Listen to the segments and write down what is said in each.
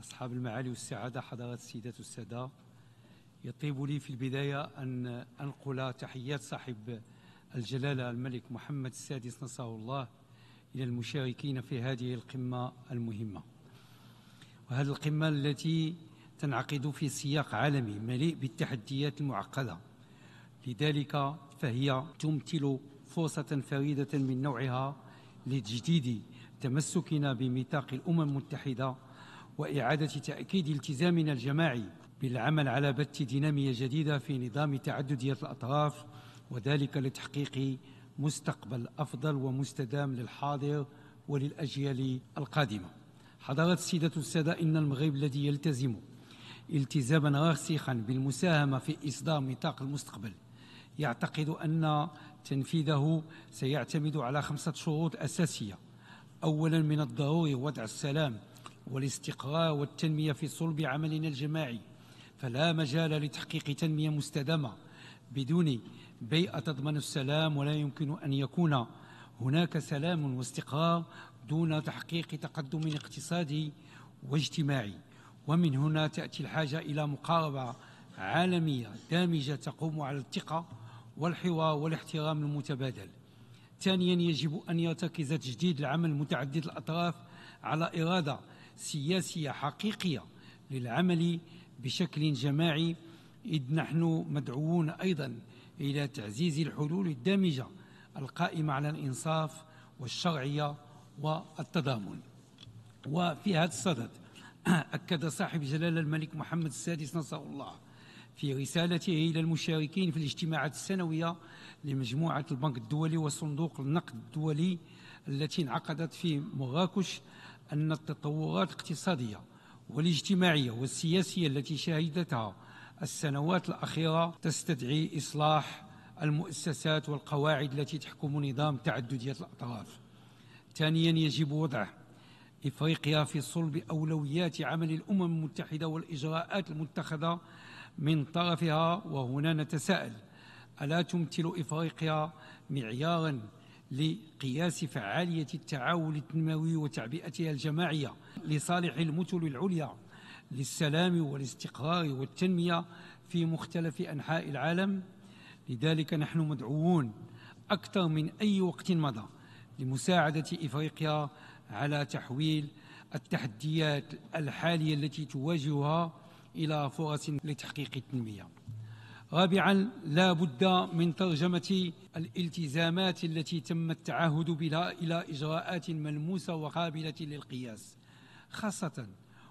أصحاب المعالي والسعادة حضرات السيدات والسادة يطيب لي في البداية أن أنقل تحيات صاحب الجلالة الملك محمد السادس نصره الله إلى المشاركين في هذه القمة المهمة وهذه القمة التي تنعقد في سياق عالمي مليء بالتحديات المعقدة لذلك فهي تمثل فرصة فريدة من نوعها لتجديد تمسكنا بميثاق الأمم المتحدة وإعادة تأكيد التزامنا الجماعي بالعمل على بث دينامية جديدة في نظام تعددية الأطراف وذلك لتحقيق مستقبل أفضل ومستدام للحاضر وللأجيال القادمة حضرت السيدة السادة إن المغرب الذي يلتزم التزاما راسخا بالمساهمة في إصدار ميثاق المستقبل يعتقد أن تنفيذه سيعتمد على خمسة شروط أساسية أولا من الضروري وضع السلام والاستقرار والتنمية في صلب عملنا الجماعي فلا مجال لتحقيق تنمية مستدامة بدون بيئة تضمن السلام ولا يمكن أن يكون هناك سلام واستقرار دون تحقيق تقدم اقتصادي واجتماعي ومن هنا تأتي الحاجة إلى مقاربة عالمية دامجة تقوم على الثقة والحوار والاحترام المتبادل ثانيا يجب أن يرتكز تجديد العمل متعدد الأطراف على إرادة سياسية حقيقية للعمل بشكل جماعي إذ نحن مدعوون أيضا إلى تعزيز الحلول الدامجة القائمة على الإنصاف والشرعية والتضامن وفي هذا الصدد أكد صاحب جلالة الملك محمد السادس نصر الله في رسالته إلى المشاركين في الاجتماعات السنوية لمجموعة البنك الدولي وصندوق النقد الدولي التي انعقدت في مراكش أن التطورات الاقتصادية والاجتماعية والسياسية التي شهدتها السنوات الأخيرة تستدعي إصلاح المؤسسات والقواعد التي تحكم نظام تعددية الأطراف ثانيا يجب وضع إفريقيا في صلب أولويات عمل الأمم المتحدة والإجراءات المتخذة من طرفها وهنا نتساءل ألا تمثل إفريقيا معيارا لقياس فعالية التعاون التنموي وتعبئتها الجماعية لصالح المثل العليا للسلام والاستقرار والتنمية في مختلف أنحاء العالم لذلك نحن مدعوون أكثر من أي وقت مضى لمساعدة إفريقيا على تحويل التحديات الحالية التي تواجهها إلى فرص لتحقيق التنمية رابعا لا بد من ترجمة الالتزامات التي تم التعهد بها إلى إجراءات ملموسة وقابلة للقياس خاصة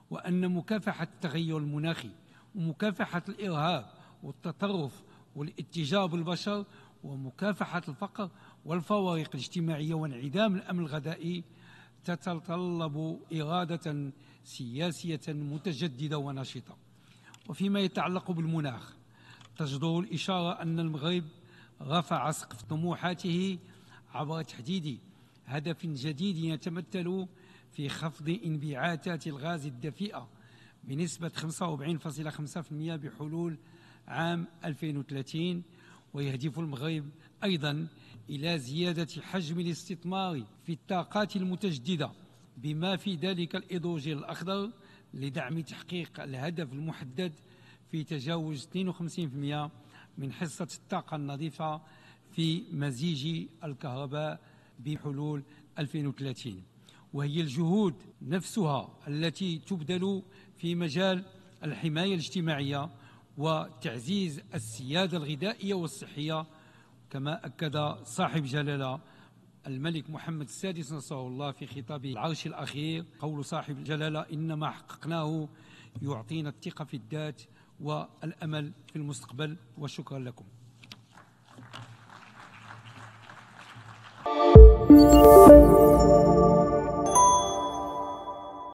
وأن مكافحة التغير المناخي ومكافحة الإرهاب والتطرف والاتجاه بالبشر ومكافحة الفقر والفوارق الاجتماعية وانعدام الأمن الغذائي تتطلب إرادة سياسية متجددة ونشطة وفيما يتعلق بالمناخ تجدر الإشارة أن المغرب رفع سقف طموحاته عبر تحديد هدف جديد يتمثل في خفض انبعاثات الغاز الدفيئة بنسبة 45.5% بحلول عام 2030 ويهدف المغرب أيضا إلى زيادة حجم الاستثمار في الطاقات المتجددة بما في ذلك الإيدروجين الأخضر لدعم تحقيق الهدف المحدد في تجاوز 52% من حصة الطاقة النظيفة في مزيج الكهرباء بحلول 2030 وهي الجهود نفسها التي تبذل في مجال الحماية الاجتماعية وتعزيز السيادة الغذائية والصحية كما أكد صاحب جلالة الملك محمد السادس نصره الله في خطابه العرش الأخير قول صاحب الجلالة إن ما حققناه يعطينا الثقة في الذات والأمل في المستقبل وشكرا لكم Thank you.